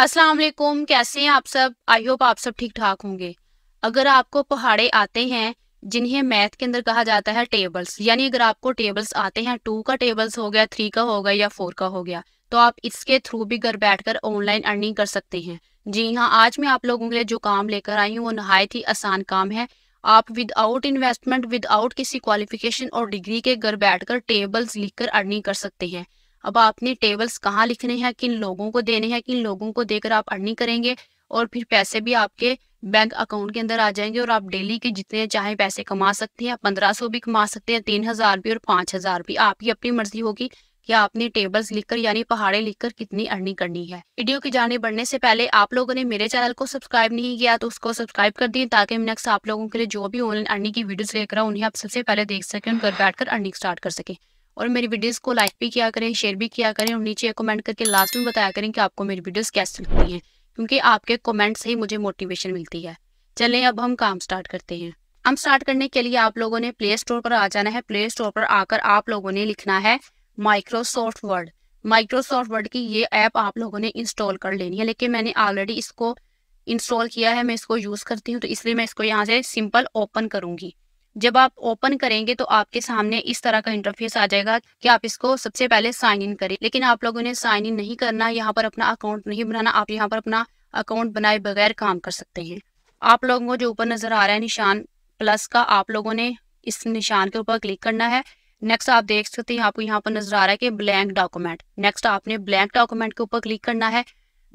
अस्सलाम वालेकुम कैसे हैं आप सब आई होप आप सब ठीक ठाक होंगे अगर आपको पहाड़े आते हैं जिन्हें मैथ के अंदर कहा जाता है टेबल्स यानी अगर आपको टेबल्स आते हैं टू का टेबल्स हो गया थ्री का हो गया या फोर का हो गया तो आप इसके थ्रू भी घर बैठकर ऑनलाइन अर्निंग कर सकते हैं जी हाँ आज मैं आप लोगों के लिए जो काम लेकर आई हूँ वो नहायत ही आसान काम है आप विदाउट इन्वेस्टमेंट विदाउट किसी क्वालिफिकेशन और डिग्री के घर बैठकर टेबल्स लिखकर अर्निंग कर सकते हैं अब आपने टेबल्स कहाँ लिखने हैं किन लोगों को देने हैं किन लोगों को देकर आप अर्निंग करेंगे और फिर पैसे भी आपके बैंक अकाउंट के अंदर आ जाएंगे और आप डेली के जितने चाहे पैसे कमा सकते हैं पंद्रह सौ भी कमा सकते हैं तीन हजार भी और पांच हजार भी आपकी अपनी मर्जी होगी कि आपने टेबल्स लिखकर यानी पहाड़े लिखकर कितनी अर्निंग करनी है वीडियो की जाने बढ़ने से पहले आप लोगों ने मेरे चैनल को सब्सक्राइब नहीं किया तो उसको सब्सक्राइब कर दिए ताकि नेक्स्ट आप लोगों के लिए जो भी ऑनलाइन अर्निंग की वीडियोस लेकर उन्हें आप सबसे पहले देख सकें उन घर बैठकर अर्निंग स्टार्ट कर सकें और मेरी वीडियोस को लाइक भी किया करें शेयर भी किया करें और नीचे कमेंट करके लास्ट में बताया करें कि आपको मेरी वीडियोस कैसी लगती हैं क्योंकि आपके कमेंट से ही मुझे मोटिवेशन मिलती है चलें अब हम काम स्टार्ट करते हैं हम स्टार्ट करने के लिए आप लोगों ने प्ले स्टोर पर आ जाना है प्ले स्टोर पर आकर आप लोगों ने लिखना है माइक्रोसॉफ्ट वर्ड माइक्रोसॉफ्ट वर्ड की ये ऐप आप लोगों ने इंस्टॉल कर लेनी है लेकिन मैंने ऑलरेडी इसको इंस्टॉल किया है मैं इसको यूज़ करती हूँ तो इसलिए मैं इसको यहाँ से सिंपल ओपन करूंगी जब आप ओपन करेंगे तो आपके सामने इस तरह का इंटरफेस आ जाएगा कि आप इसको सबसे पहले साइन इन करें लेकिन आप लोगों ने साइन इन नहीं करना यहाँ पर अपना अकाउंट नहीं बनाना आप यहाँ पर अपना अकाउंट बनाए बगैर काम कर सकते हैं आप लोगों को जो ऊपर नजर आ रहा है निशान प्लस का आप लोगों ने इस निशान के ऊपर क्लिक करना है नेक्स्ट आप देख सकते हैं आपको यहाँ पर नजर आ रहा है कि ब्लैंक डॉक्यूमेंट नेक्स्ट आपने ब्लैंक डॉक्यूमेंट के ऊपर क्लिक करना है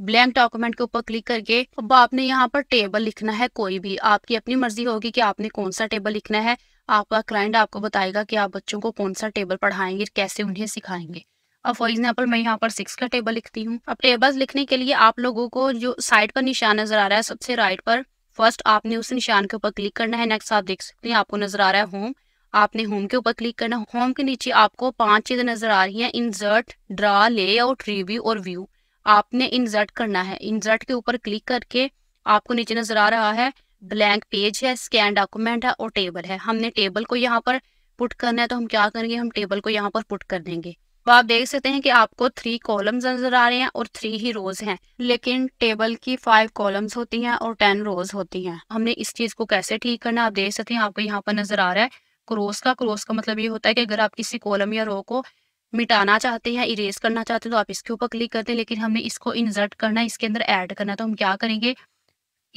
ब्लैंक डॉक्यूमेंट के ऊपर क्लिक करके अब आपने यहाँ पर टेबल लिखना है कोई भी आपकी अपनी मर्जी होगी कि आपने कौन सा टेबल लिखना है आपका क्लाइंट आपको बताएगा कि आप बच्चों को कौन सा टेबल पढ़ाएंगे कैसे उन्हें सिखाएंगे अब फॉर एग्जाम्पल मैं यहाँ पर सिक्स का टेबल लिखती हूँ अब टेबल लिखने के लिए आप लोगों को जो साइड पर निशान नजर आ रहा है सबसे राइट पर फर्स्ट आपने उस निशान के ऊपर क्लिक करना है नेक्स्ट आप देख सकते हैं आपको नजर आ रहा है होम आपने होम के ऊपर क्लिक करना होम के नीचे आपको पांच चीजें नजर आ रही हैं इंसर्ट ड्रा लेआउट रिव्यू और व्यू आपने इंजर्ट करना है इंजर्ट के ऊपर क्लिक करके आपको नीचे नजर आ रहा है ब्लैंक पेज है स्कैन डॉक्यूमेंट है और टेबल है हमने टेबल को यहाँ पर पुट करना है तो हम क्या करेंगे हम टेबल को यहाँ पर पुट कर देंगे तो आप देख सकते हैं कि आपको थ्री कॉलम्स नजर आ रहे हैं और थ्री ही रोज हैं लेकिन टेबल की फाइव कॉलम्स होती हैं और टेन रोज होती हैं हमने इस चीज को कैसे ठीक करना आप देख सकते हैं आपको यहाँ पर नजर आ रहा है क्रोस का क्रोस का मतलब ये होता है कि अगर आप किसी कॉलम या रो को मिटाना चाहते हैं इरेज करना चाहते हैं तो आप इसके ऊपर क्लिक करते हैं लेकिन हमने इसको इंसर्ट करना इसके अंदर ऐड करना तो हम क्या करेंगे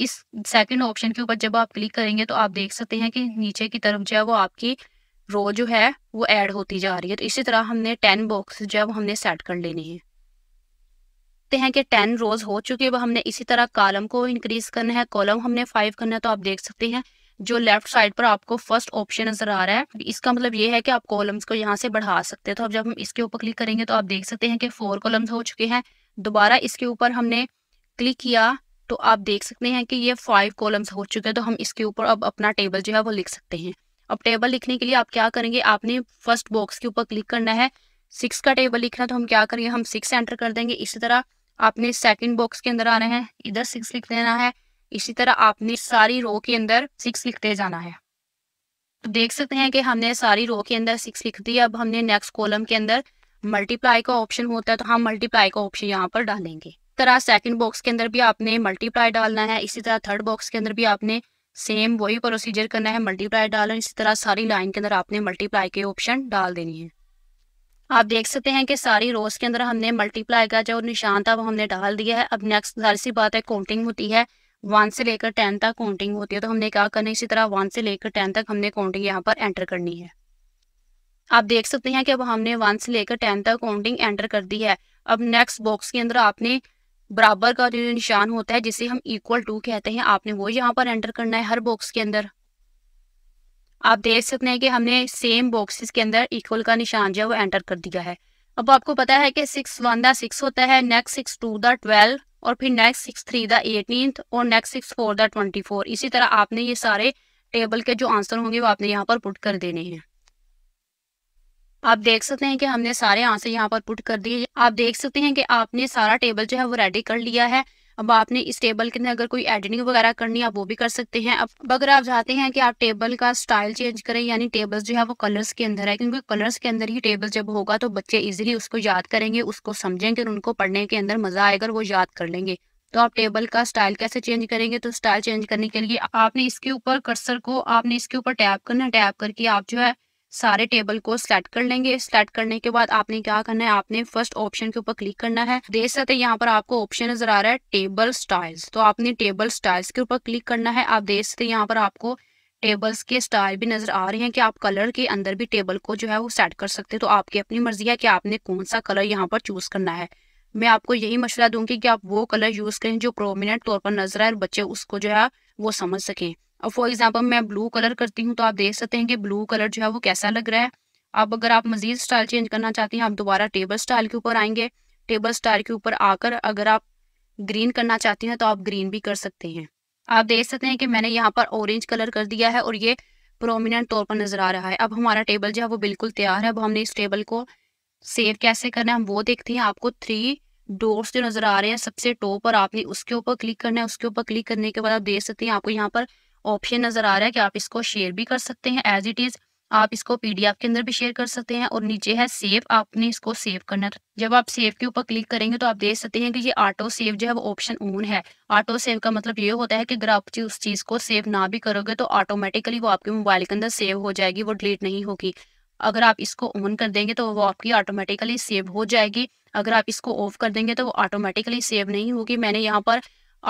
इस सेकंड ऑप्शन के ऊपर जब आप क्लिक करेंगे तो आप देख सकते हैं कि नीचे की तरफ जो है वो आपकी रो जो है वो ऐड होती जा रही है तो इसी तरह हमने टेन बॉक्स जो है वो हमने सेट कर लेने हैं देखते हैं कि टेन रोज हो चुके हैं हमने इसी तरह कॉलम को इंक्रीज करना है कॉलम हमने फाइव करना है तो आप देख सकते हैं जो लेफ्ट साइड पर आपको फर्स्ट ऑप्शन नजर आ रहा है इसका मतलब ये है कि आप कॉलम्स को यहाँ से बढ़ा सकते हैं तो अब जब हम इसके ऊपर क्लिक करेंगे तो आप देख सकते हैं कि फोर कॉलम्स हो चुके हैं दोबारा इसके ऊपर हमने क्लिक किया तो आप देख सकते हैं कि ये फाइव कॉलम्स हो चुके हैं तो हम इसके ऊपर अब अपना टेबल जो है वो लिख सकते हैं अब टेबल लिखने के लिए आप क्या करेंगे आपने फर्स्ट बॉक्स के ऊपर क्लिक करना है सिक्स का टेबल लिखना तो हम क्या करेंगे हम सिक्स एंटर कर देंगे इसी तरह आपने सेकंड बॉक्स के अंदर आना है इधर सिक्स लिख लेना है इसी तरह आपने सारी रो के अंदर सिक्स लिखते जाना है तो देख सकते हैं कि हमने सारी रो के अंदर सिक्स लिख दी अब हमने नेक्स्ट कॉलम के अंदर मल्टीप्लाई का ऑप्शन होता है तो हम मल्टीप्लाई का ऑप्शन यहाँ पर डालेंगे तरह सेकंड बॉक्स के अंदर भी आपने मल्टीप्लाई डालना है इसी तरह थर्ड बॉक्स के अंदर भी आपने सेम वही प्रोसीजर करना है मल्टीप्लाई डालना इसी तरह सारी लाइन के अंदर आपने मल्टीप्लाई के ऑप्शन डाल देनी है आप देख सकते हैं कि सारी रोज के अंदर हमने मल्टीप्लाई का जो निशान था वो हमने डाल दिया है अब नेक्स्ट सारी सी बात है काउंटिंग होती है वन से लेकर टेन तक काउंटिंग होती है तो हमने क्या करना है इसी तरह वन से लेकर टेन तक हमने काउंटिंग यहाँ पर एंटर करनी है आप देख सकते हैं कि अब हमने वन से लेकर टेन तक काउंटिंग एंटर कर दी है अब नेक्स्ट बॉक्स के अंदर आपने बराबर का जो निशान होता है जिसे हम इक्वल टू कहते हैं आपने वो यहाँ पर एंटर करना है हर बॉक्स के अंदर आप देख सकते हैं कि हमने सेम बॉक्सेस के अंदर इक्वल का निशान जो है वो एंटर कर दिया है अब आपको पता है कि सिक्स वन दिक्स होता है next six two the twelve और फिर next six three the eighteen और next six four the twenty four इसी तरह आपने ये सारे टेबल के जो आंसर होंगे वो आपने यहाँ पर पुट कर देने हैं आप देख सकते हैं कि हमने सारे आंसर यहाँ पर पुट कर दिए आप देख सकते हैं कि आपने सारा टेबल जो है वो रेडी कर लिया है अब आपने इस टेबल के अंदर अगर कोई एडिटिंग वगैरह करनी है आप वो भी कर सकते हैं अब अगर आप चाहते हैं कि आप टेबल का स्टाइल चेंज करें यानी टेबल्स जो है वो कलर्स के अंदर है क्योंकि कलर्स के अंदर ही टेबल जब होगा तो बच्चे इजिली उसको याद करेंगे उसको समझेंगे और उनको पढ़ने के अंदर मजा आएगा वो याद कर लेंगे तो आप टेबल का स्टाइल कैसे चेंज करेंगे तो स्टाइल चेंज करने के लिए आपने इसके ऊपर कर्सर को आपने इसके ऊपर टैप करना टैप करके आप जो है सारे टेबल को सिलेक्ट कर लेंगे सिलेक्ट करने के बाद आपने क्या करना है आपने फर्स्ट ऑप्शन के ऊपर क्लिक करना है देख सकते हैं यहाँ पर आपको ऑप्शन नजर आ रहा है टेबल स्टाइल्स तो आपने टेबल स्टाइल्स के ऊपर क्लिक करना है आप देख सकते हैं यहाँ पर आपको टेबल्स के स्टाइल भी नजर आ रहे हैं कि आप कलर के अंदर भी टेबल को जो है वो सेट कर सकते हैं तो आपकी अपनी मर्जी है कि आपने कौन सा कलर यहाँ पर चूज करना है मैं आपको यही मशवरा दूंगी कि आप वो कलर यूज करें जो प्रोमिनेंट तौर पर नजर आए और बच्चे उसको जो है वो समझ सकें अब फॉर एग्जाम्पल मैं ब्लू कलर करती हूँ तो आप देख सकते हैं कि ब्लू कलर जो है वो कैसा लग रहा है अब अगर आप मजीद स्टाइल चेंज करना चाहती हैं आप दोबारा टेबल स्टाइल के ऊपर आएंगे टेबल स्टाइल के ऊपर आकर अगर आप ग्रीन करना चाहते हैं तो आप ग्रीन भी कर सकते हैं आप देख सकते हैं कि मैंने यहाँ पर ऑरेंज कलर कर दिया है और ये प्रोमिनेंट तौर पर नजर आ रहा है अब हमारा टेबल जो है वो बिल्कुल तैयार है अब हमने इस टेबल को सेव कैसे करना है हम वो देखते हैं आपको थ्री डोर्स जो नजर आ रहे हैं सबसे टॉप पर आपने उसके ऊपर क्लिक करना है उसके ऊपर क्लिक करने के बाद आप देख सकते हैं आपको यहाँ पर ऑप्शन नजर आ रहा है कि आप इसको शेयर भी कर सकते हैं एज इट इज आप इसको पीडीएफ के अंदर भी शेयर कर सकते हैं और नीचे है सेव आपने इसको सेव करना जब आप सेव के ऊपर क्लिक करेंगे तो आप देख सकते हैं कि ये ऑटो सेव जो है वो ऑप्शन ऑन है ऑटो सेव का मतलब ये होता है कि अगर आप उस चीज को सेव ना भी करोगे तो ऑटोमेटिकली वो आपके मोबाइल के अंदर सेव हो जाएगी वो डिलीट नहीं होगी अगर आप इसको ऑन कर देंगे तो वो आपकी ऑटोमेटिकली सेव हो जाएगी अगर आप इसको ऑफ कर देंगे तो वो ऑटोमेटिकली सेव नहीं होगी मैंने यहाँ पर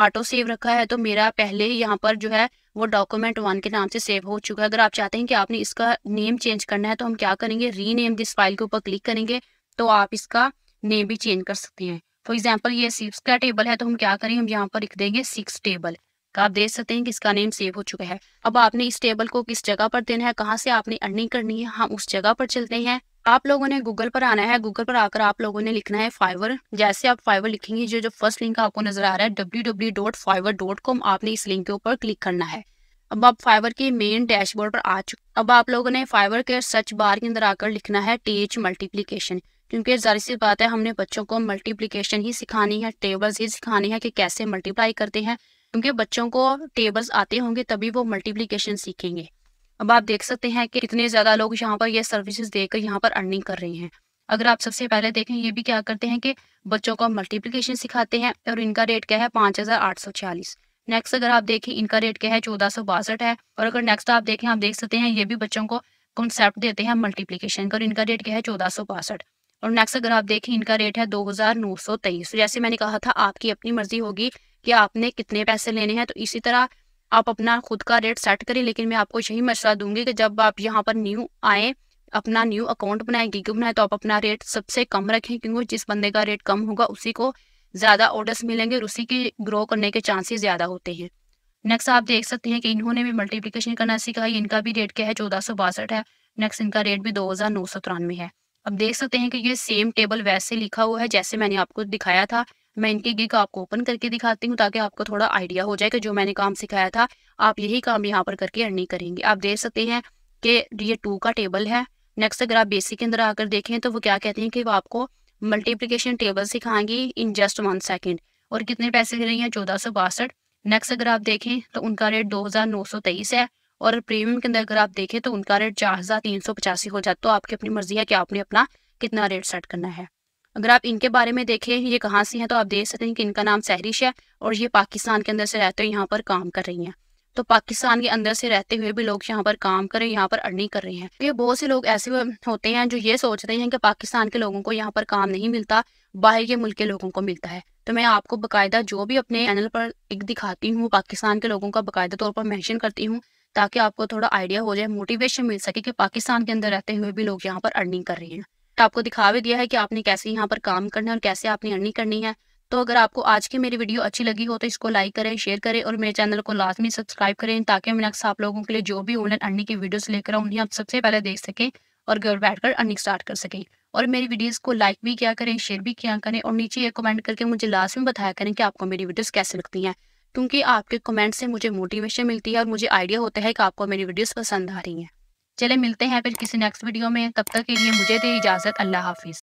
ऑटो सेव रखा है तो मेरा पहले यहाँ पर जो है वो डॉक्यूमेंट वन के नाम से सेव हो चुका है अगर आप चाहते हैं कि आपने इसका नेम चेंज करना है तो हम क्या करेंगे रीनेम दिस फाइल के ऊपर क्लिक करेंगे तो आप इसका नेम भी चेंज कर सकते हैं फॉर एग्जाम्पल ये सिक्स का टेबल है तो हम क्या करेंगे हम यहाँ पर लिख देंगे सिक्स टेबल तो आप देख सकते हैं कि इसका नेम सेव हो चुका है अब आपने इस टेबल को किस जगह पर देना है कहाँ से आपने अर्निंग करनी है हम उस जगह पर चलते हैं आप लोगों ने गूगल पर आना है गूगल पर आकर आप लोगों ने लिखना है फाइवर जैसे आप फाइवर लिखेंगे जो जो फर्स्ट लिंक आपको नजर आ रहा है W W dot Fiverr dot com आपने इस लिंक के ऊपर क्लिक करना है अब आप फाइवर के मेन डैशबोर्ड पर आ चुके अब आप लोगों ने फाइवर के सर्च बार के अंदर आकर लिखना है टीएच मल्टीप्लीकेशन क्योंकि जारी सी बात है हमने बच्चों को मल्टीप्लीकेशन ही सिखानी है टेबल्स ही सिखानी है कि कैसे मल्टीप्लाई करते हैं क्योंकि बच्चों को टेबल्स आते होंगे तभी वो मल्टीप्लीकेशन सीखेंगे अब आप देख सकते हैं कि कितने ज्यादा लोग यहाँ पर ये सर्विसेज देकर यहाँ पर अर्निंग कर रहे हैं अगर आप सबसे पहले देखें ये भी क्या करते हैं कि बच्चों को मल्टीप्लीकेशन सिखाते हैं और इनका रेट क्या है पांच हजार आठ सौ छियालीस नेक्स्ट अगर आप देखें इनका रेट क्या है चौदह सौ बासठ है और अगर नेक्स्ट आप देखें आप देख सकते हैं ये भी बच्चों को कॉन्सेप्ट देते हैं मल्टीप्लीकेशन का और इनका रेट क्या है चौदह सौ बासठ और नेक्स्ट अगर आप देखें इनका रेट है दो हजार नौ सौ तेईस तो जैसे मैंने कहा था आपकी अपनी मर्जी होगी कि आपने कितने पैसे लेने हैं तो इसी तरह आप अपना खुद का रेट सेट करें लेकिन मैं आपको यही मशवरा दूंगी कि जब आप यहाँ पर न्यू आए अपना न्यू अकाउंट बनाए गीगो बनाए तो आप अपना रेट सबसे कम रखें क्योंकि जिस बंदे का रेट कम होगा उसी को ज़्यादा ऑर्डर्स मिलेंगे और उसी के ग्रो करने के चांसेस ज़्यादा होते हैं नेक्स्ट आप देख सकते हैं कि इन्होंने भी मल्टीप्लीकेशन करना सिखाई है इनका भी रेट क्या है चौदह सौ बासठ है नेक्स्ट इनका रेट भी दो हज़ार नौ सौ तिरानवे है अब देख सकते हैं कि ये सेम टेबल वैसे लिखा हुआ है जैसे मैंने आपको दिखाया था मैं इनकी गिग आपको ओपन करके दिखाती हूँ ताकि आपको थोड़ा आइडिया हो जाए कि जो मैंने काम सिखाया था आप यही काम यहाँ पर करके अर्निंग करेंगे आप देख सकते हैं कि ये टू का टेबल है नेक्स्ट अगर आप बेसिक के अंदर आकर देखें तो वो क्या कहते हैं कि वो आपको मल्टीप्लीकेशन टेबल सिखाएंगी इन जस्ट वन सेकेंड और कितने पैसे दे रही हैं चौदह सौ बासठ नेक्स्ट अगर आप देखें तो उनका रेट दो हज़ार नौ सौ तेईस है और प्रीमियम के अंदर अगर आप देखें तो उनका रेट चार हज़ार तीन सौ पचासी हो जाता तो आपकी अपनी मर्जी है कि आपने अपना कितना रेट सेट करना है अगर आप इनके बारे में देखें ये कहाँ से हैं तो आप देख सकते हैं कि इनका नाम सहरिश है और ये पाकिस्तान के अंदर से रहते हुए यहाँ पर काम कर रही हैं तो पाकिस्तान के अंदर से रहते हुए भी लोग यहाँ पर काम कर रहे हैं यहाँ पर अर्निंग कर रहे हैं ये बहुत से लोग ऐसे होते हैं जो ये सोचते हैं कि पाकिस्तान के लोगों को यहाँ पर काम नहीं मिलता बाहर के मुल्क के लोगों को मिलता है तो मैं आपको बाकायदा जो भी अपने चैनल पर एक दिखाती हूँ पाकिस्तान के लोगों का बाकायदा तौर पर मैंशन करती हूँ ताकि आपको थोड़ा आइडिया हो जाए मोटिवेशन मिल सके कि पाकिस्तान के अंदर रहते हुए भी लोग यहाँ पर अर्निंग कर रहे हैं तो आपको दिखा भी दिया है कि आपने कैसे यहाँ पर काम करना है और कैसे आपने अर्निंग करनी है तो अगर आपको आज की मेरी वीडियो अच्छी लगी हो तो इसको लाइक करें शेयर करें और मेरे चैनल को लाजमी सब्सक्राइब करें ताकि मैं नेक्स्ट आप लोगों के लिए जो भी ऑनलाइन अर्निंग की वीडियोस लेकर आऊँ उन्हें आप सबसे पहले देख सकें और घर बैठकर अर्निंग स्टार्ट कर सकें और मेरी वीडियोस को लाइक भी किया करें शेयर भी किया करें और नीचे ये कमेंट करके मुझे लास्ट में बताया करें कि आपको मेरी वीडियोज़ कैसे लगती हैं क्योंकि आपके कमेंट से मुझे मोटिवेशन मिलती है और मुझे आइडिया होता है कि आपको मेरी वीडियोज़ पसंद आ रही हैं चले मिलते हैं फिर किसी नेक्स्ट वीडियो में तब तक के लिए मुझे दे इजाज़त अल्लाह हाफिज़